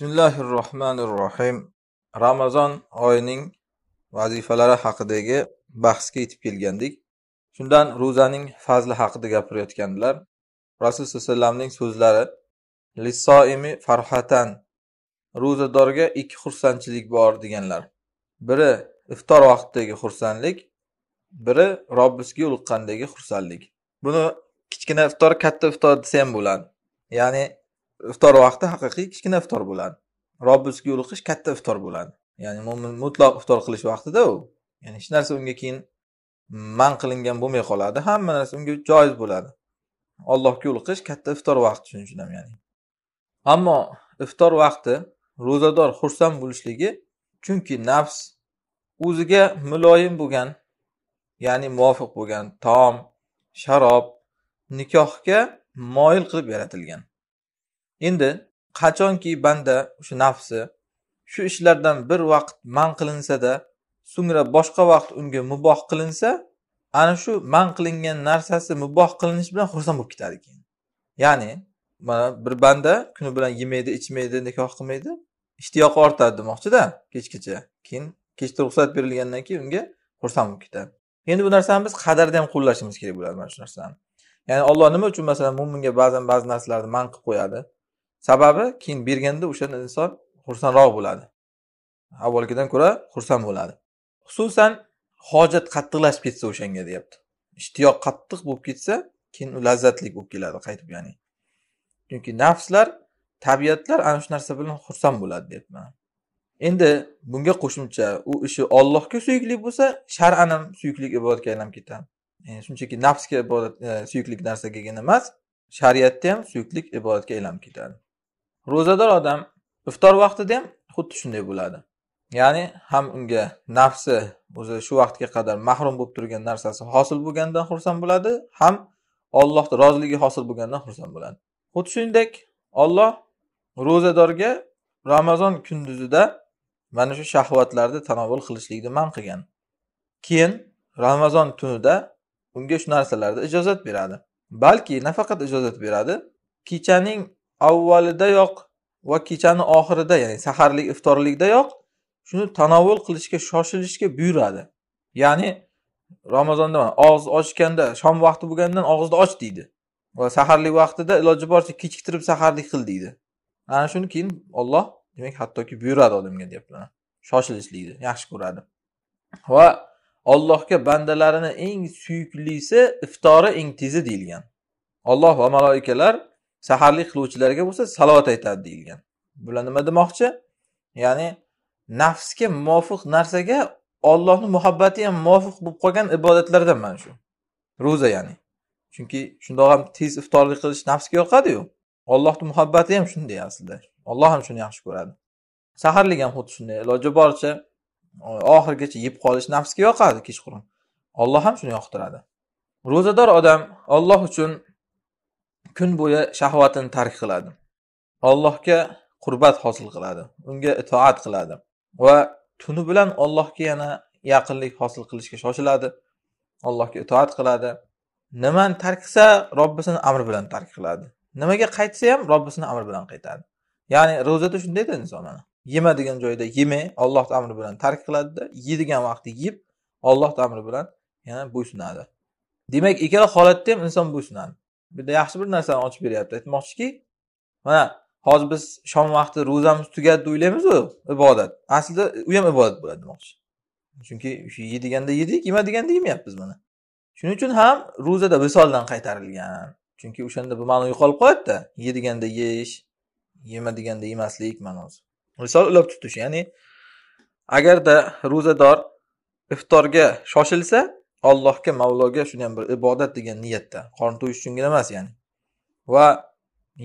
bismillahi rohmanir rohim ramazon oyining vazifalari haqidagi bahsga yetib kelgandik shundan ro'zaning fazli haqida gapirayotgandilar rasul sallallohu alayhi vasallamning so'zlari lisoimi farhatan ro'zadorga ikki xursandchilik bor deganlar biri iftor vaqtidagi xursandlik biri robbisiga yo'liqqandagi xursandlik buni kichkina iftor katta iftor desa ham bo'ladi ya'ni iftor vaqti haqiqiy kichkina iftor bo'ladi robbisga yo'liqish katta iftor bo'ladi ya'ni mo'min mutloq iftor qilish vaqtida u ya'ni hech narsa unga keyin man qilingan bo'lmay qoladi hamma narsa unga joiz bo'ladi allohga yo'liqish katta iftor vaqti shuning uchun ham ya'ni ammo iftor vaqti ro'zador xursand bo'lishligi chunki nafs o'ziga muloyim bo'lgan ya'ni muvofiq bo'lgan taom sharob nikohga moyil qilib yaratilgan endi qachonki banda o'sha nafsi shu ishlardan bir vaqt man qilinsada so'ngra boshqa vaqt unga muboh qilinsa ana shu man qilingan narsasi muboh qilinishi bilan xursand bo'lib ketadi keyin ya'ni mana bir banda kuni bilan yemaydi ichmaydi nikoh qilmaydi ishtiyoqi ortadi demoqchida kechgacha keyin kechda ruxsat berilgandan keyin unga xursand bo'lib ketadi endi bu narsani biz qadarda ham qo'llashimiz kerak bo'ladi mana shu narsani ya'ni olloh nima uchun masalan mo'minga ba'zan ba'zi narsalarni man qilib qo'yadi sababi keyin berganda o'sha inson xursandroq bo'ladi avvalgidan ko'ra xursand bo'ladi xususan hojat qattiqlashib ketsa o'shanga deyapti ishtiyoq qattiq bo'lib ketsa keyin u lazzatli bo'lib keladi qaytib ya'ni chunki nafslar tabiatlar ana shu narsa bilan xursand bo'ladi deyapman endi bunga qo'shimcha u ishi ollohga suyukli bo'lsa shar'an ham suyukli ibodatga aylanib ketadi ya'ni shunchaki nafsga ibodat e, narsagagina emas shariatda ham suyuklik ibodatga aylanib ketadi ro'zador odam iftor vaqtida ham xuddi shunday bo'ladi ya'ni ham unga nafsi o'zi shu vaqtga qadar mahrum bo'lib turgan narsasi hosil bo'lganidan xursand bo'ladi ham ollohni roziligi hosil bo'lganidan xursand bo'ladi xuddi shuningdek olloh ro'zadorga ramazon kunduzida mana shu shahvatlarni tanovul qilishlikni man qilgan keyin ramazon tunida unga shu narsalarni ijozat beradi balki nafaqat ijozat beradi kechaning avvalidayoq va kechani oxirida ya'ni saharlik iftorlikdayoq shuni tanovul qilishga shoshilishga buyuradi ya'ni ramazonda og'iz ochganda shom vaqti bo'lgandan og'izni och deydi va saharlik vaqtida iloji boricha kechiktirib saharlik qil deydi ana shuni keyin olloh demak hattoki buyuradi odamga deyaptilar shoshilishlikni yaxshi ko'radi va ollohga bandalarini eng suyuklisi iftori eng tezi deyilgan olloh va maloikalar saharlik qiluvchilarga bo'lsa salovat aytadi deyilgan bular nima demoqchi ya'ni nafsga muvofiq narsaga ollohni muhabbati ham muvofiq bo'lib qolgan ibodatlardan mana shu ro'za ya'ni chunki shundoq ham tez iftorlik qilish nafsga yoqadiyu ollohni muhabbati ham shunday aslida olloh ham shuni yaxshi ko'radi saharlik ham xuddi shunday iloji boricha oxirigacha yeb qolish nafsga yoqadi kechqurun olloh ham shuni yoqtiradi ro'zador odam olloh uchun kun bo'yi shahvatini tark qiladi allohga qurbat hosil qiladi unga itoat qiladi va tuni bilan allohga yana yaqinlik hosil qilishga shoshiladi allohga itoat qiladi nimani tark qilsa robbisini amri bilan tark qiladi nimaga qaytsa ham robbisini amri bilan qaytadi ya'ni ro'zada shundayda inson mana yema degan joyda yemay ollohni amri bilan tark qiladida yeydigan vaqtda yeb ollohni amri bilan yana bo'ysunadi demak ikkala holatda ham inson bo'ysunadi juda yaxshi bir narsani ochib beryapti aytmoqchiki mana hozir biz shom vaqti ro'zamiz tugatdi o'ylaymizu ibodat aslida u ham ibodat bo'ladi demoqchi chunki shu yeydiganda yedik deganda yemayapmiz mana shuning uchun ham ro'zada visoldan qaytarilgan chunki o'shanda bu ma'no yo'qolib qoladida yeydiganda yeyish yemadiganda yemaslik ma'nosi visol ulab tutish ya'ni agarda ro'zador iftorga shoshilsa allohga mavloga shuni ham bir ibodat degan niyatda qorin to'yish uchungina emas ya'ni va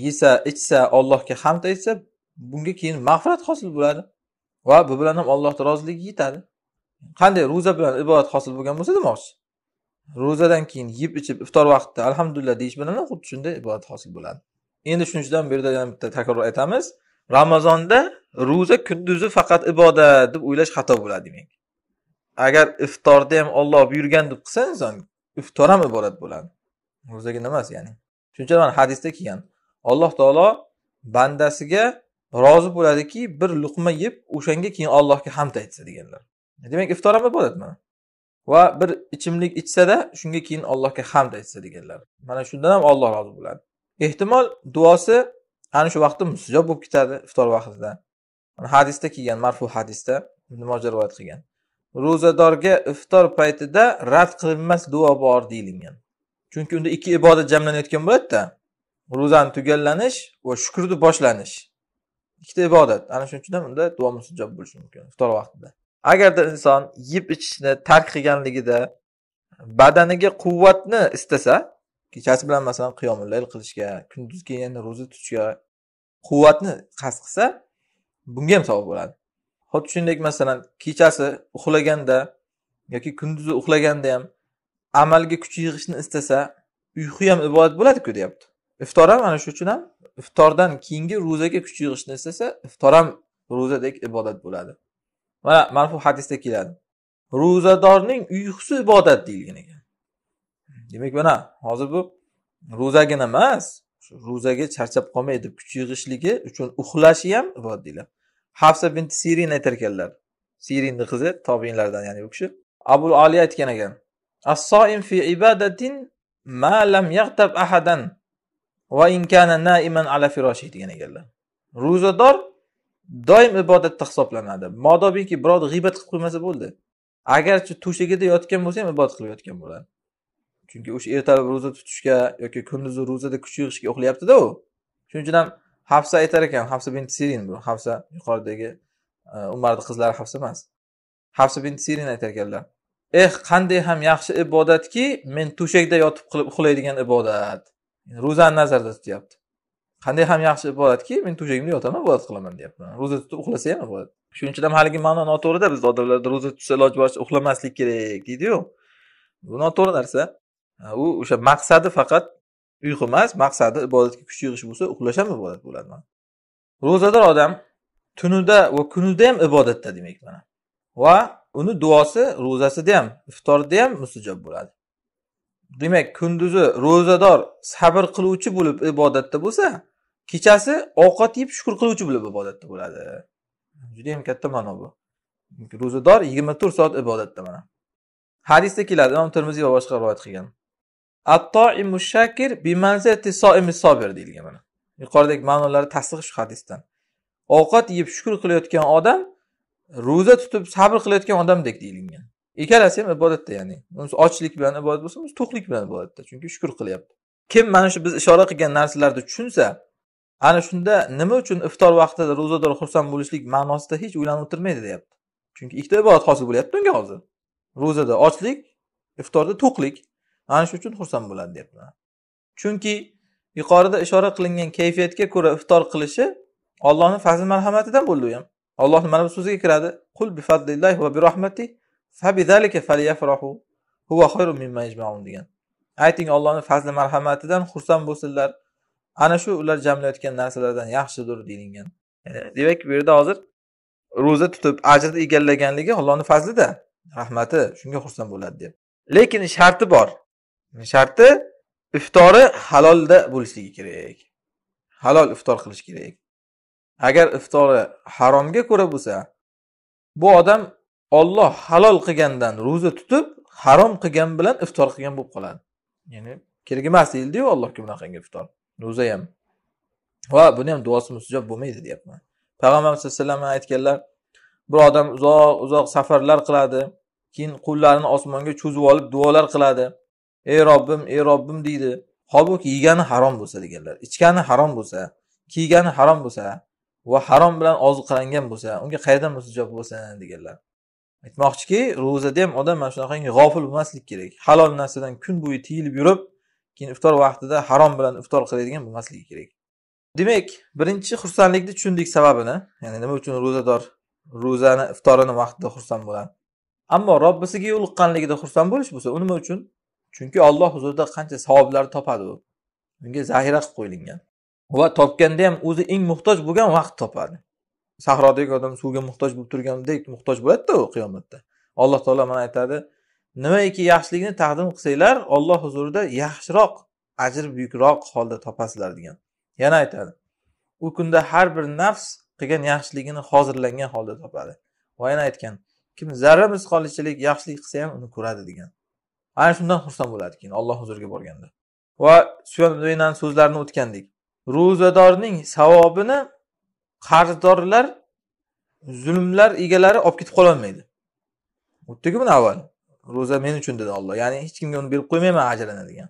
yesa ichsa allohga hamd aytsa bunga keyin mag'firat hosil bo'ladi va bu bilan ham allohni roziligi yetadi qanday ro'za bilan ibodat hosil bo'lgan bo'lsa demoqchi ro'zadan keyin yeb ichib iftor vaqtida alhamdulillah deyish bilan ham xuddi shunday ibodat hosil bo'ladi endi shuning uchun ham bu yerda yana bitta takror aytamiz ramazonda ro'za kunduzi faqat ibodat deb o'ylash xato bo'ladi demak agar iftorda ham olloh buyurgan deb qilsa inson iftor ham iborat bo'ladi nima emas ya'ni shuning uchun mana hadisda kelgan alloh taolo bandasiga rozi bo'ladiki bir luqma yeb o'shanga keyin allohga hamd aytsa deganlar demak iftor ham iborat mana va bir ichimlik ichsada shunga keyin allohga hamd aytsa deganlar mana shundan ham olloh rozi bo'ladi ehtimol duosi ana shu vaqtda mustijob bo'lib ketadi iftor vaqtida hadisda kelgan marfu hadisda ibn rivoyat qilgan ro'zadorga iftor paytida rad qilinmas duo bor deyilgan chunki unda ikki ibodat jamlanayotgan bo'ladida ro'zani tugallanish va shukrni boshlanish ikkita ibodat ana shuning uchun ham unda duo mustajob bo'lishi mumkin iftor vaqtida agarda inson yeb ichishni tark qilganligida badaniga quvvatni istasa kechasi bilan masalan qiyomillayl qilishga kunduz keyin ro'za tutishga quvvatni qasd qilsa bunga ham savob bo'ladi xuddi shuningdek masalan kechasi uxlaganda yoki kunduzi uxlaganda ham amalga kuch yig'ishni istasa uyqu ham ibodat bo'ladiku deyapti iftor ham ana shu uchun ham iftordan keyingi ro'zaga kuch yig'ishni istasa iftor ham ro'zadek ibodat bo'ladi mana marfu hadisda keladi ro'zadorning uyqusi ibodat deyilgan ekan demak mana hozir bu ro'zagina emas ro'zaga charchab qolmay deb kuch yig'ishligi uchun uxlashi ham ibodat deyiladi hafsa bin sirin aytar ekanlar sirinni qizi tobinlardan ya'ni bu kishi abu ali aytgan ekan assoim fi ibadatin ma lam yaqtab ahadan va in kana naiman ala firoshi degan ekanlar ro'zador doim ibodatda hisoblanadi modomiki birovni g'iybat qilib qo'ymasa bo'ldi agarchi to'shagida yotgan bo'lsa ham ibodat qilib yotgan bo'ladi chunki o'sha ertalab ro'za tutishga yoki kunduzi ro'zada kuch yig'ishga uxlayaptida u shuning uchun ham hafsa aytar ekan hafsa bin sirin bu hafsa yuqoridagi e, umarni qizlari hafsa emas hafsa bin sirin aytar ekanlar eh qanday ham yaxshi ibodatki men to'shakda yotib qilib uxlaydigan ibodat ro'zani nazarda tutyapti qanday ham yaxshi ibodatki men to'shagimda yotaman ibodat qilaman deyapman ro'za tutib uxlasa ham ibodat shuning uchun ham haligi ma'no noto'g'rida bizni odamlarda ro'za tutsa iloji boricha uxlamaslik kerak deydiyu bu noto'g'ri narsa u o'sha maqsadi faqat uyqu emas maqsadi ibodatga kuch yig'ish bo'lsa uxlash ham ibodat bo'ladi mana ro'zador odam tunida va kunida ham ibodatda demak mana va uni duosi ro'zasida ham iftorida ham mustajob bo'ladi demak kunduzi ro'zador sabr qiluvchi bo'lib ibodatda bo'lsa kechasi ovqat yeb shukur qiluvchi bo'lib ibodatda bo'ladi judayam katta ma'no bu ro'zador yigirma to'rt soat ibodatda mana hadisda keladi imom termiziy va boshqa rivoyat qilgan Attoimu shakir bimanzati soimi sobir deyilgan mana. Yuqoridagi ma'nolari tasdiq shu hadisdan. Ovqat yeb shukur qilayotgan odam ro'za tutib sabr qilayotgan odamdek deyilgan. Ikkalasi ham ibodatda ya'ni. ochlik bilan ibodat bo'lsa, to'qlik bilan ibodatda, chunki shukur qilyapti. Kim mana shu biz ishora qilgan narsalarni tushunsa, ana shunda nima uchun iftor vaqtida ro'zador xursand bo'lishlik ma'nosida hech o'ylanib o'tirmaydi deyapti. Chunki ikkita ibodat hosil bo'lyapti unga hozir. Ro'zada ochlik, iftorda to'qlik. ana shu uchun xursand bo'ladi deyaptilar chunki yuqorida ishora qilingan kayfiyatga ko'ra iftor qilishi ollohni fazl marhamatidan bo'ldi u ham ollohni mana bu so'ziga kiradi qul bi bi rahmati huwa khayrun mimma yajmaun degan ayting ollohni fazli marhamatidan xursand bo'lsinlar ana shu ular jamlayotgan narsalardan yaxshidir deyilgan demak bu yerda hozir ro'za tutib ajrni egallaganligi ollohni fazlida rahmati shunga xursand bo'ladi deb lekin sharti bor sharti iftori halolda bo'lishligi kerak halol iftor qilish kerak agar iftori haromga ko'ra bo'lsa bu odam olloh halol qilgandan ro'za tutib harom qilgan bilan iftor qilgan bo'lib qoladi ya'ni kerak emas deyildiyu allohga bunaqangi iftor ro'za ham va buni ham duosi mustajob bo'lmaydi deyapman payg'ambarimiz sallallohu alayhi vasallam aytganlar bir odam uzoq uzoq safarlar qiladi keyin qo'llarini osmonga cho'zib olib duolar qiladi ey robbim ey robbim deydi holbuki yegani harom bo'lsa deganlar ichgani harom bo'lsa kiygani harom bo'lsa va harom bilan oziqlangan bo'lsa unga qayerdan ijob bo'lsin deganlar aytmoqchiki ro'zada ham odam mana shunaqangi g'ofil bo'lmaslik kerak halol narsadan kun bo'yi tiyilib yurib keyin iftor vaqtida harom bilan iftor qiladigan bo'lmasligi kerak demak birinchi xursandlikni tushundik sababini ya'ni nima uchun ro'zador ro'zani iftorini vaqtida xursand bo'ladi ammo robbisiga yo'liqqanligida xursand bo'lish bo'lsa u nima uchun chunki olloh huzurida qancha savoblarni topadi u unga zaxira qilib qo'yilgan va topganda ham o'zi eng muhtoj bo'lgan vaqt topadi sahrodagi odam suvga muhtoj bo'lib turgandek muhtoj bo'ladida u qiyomatda alloh taolo mana aytadi nimaiki yaxshilikni taqdim qilsanglar olloh huzurida yaxshiroq ajr buyukroq holda topasizlar degan yana aytadi u kunda har bir nafs qilgan yaxshiligini hozirlangan holda topadi va yana aytgan kim zarra misqolichilik yaxshilik qilsa ham uni ko'radi degan ana shundan xursand bo'ladi keyin olloh huzuriga borganda va suyan so'zlarini o'tgandik ro'zadorning savobini qarzdorlar zulmlar egalari olib ketib qololmaydi o'tdiku buni avval ro'za men uchun dedi olloh ya'ni hech kimga uni berib qo'ymayman ajrana degan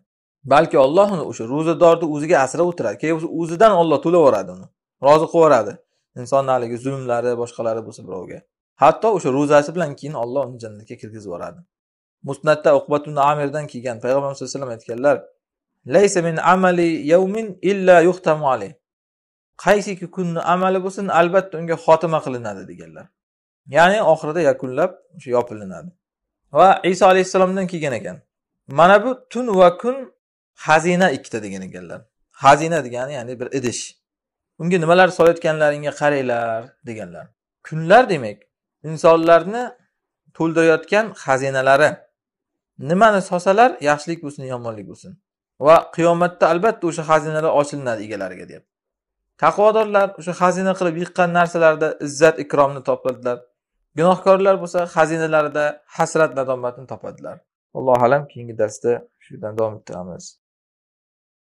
balki olloh uni o'sha ro'zadorni o'ziga asrab o'tiradi keyin o'zidan olloh to'lab yuboradi uni rozi qilib yuboradi insonni haligi zulmlari boshqalari bo'lsa birovga hatto o'sha ro'zasi bilan keyin olloh uni jannatga kirgizib yuboradi musnatda uqbat amirdan kelgan payg'ambarimiz sallallohu alayhi vasallam aytganlar laysa min amali yawmin illa alayh qaysiki kunni amali bo'lsin albatta unga xotima qilinadi deganlar ya'ni oxirida yakunlab o'sha yopilinadi va iso alayhissalomdan kelgan ekan mana bu tun va kun xazina ikkita degan ekanlar xazina degani ya'ni bir idish unga nimalar solayotganlaringga qaranglar deganlar kunlar demak insonlarni to'ldirayotgan xazinalari nimani solsalar yaxshilik bo'lsin yomonlik bo'lsin va qiyomatda albatta o'sha xazinalar ochilinadi egalariga deyapti taqvodorlar o'sha xazina qilib yiqqan narsalarida izzat ikromni topadilar gunohkorlar bo'lsa xazinalarida hasrat nadomatni topadilar allohu alam keyingi darsda shudan davom ettiramiz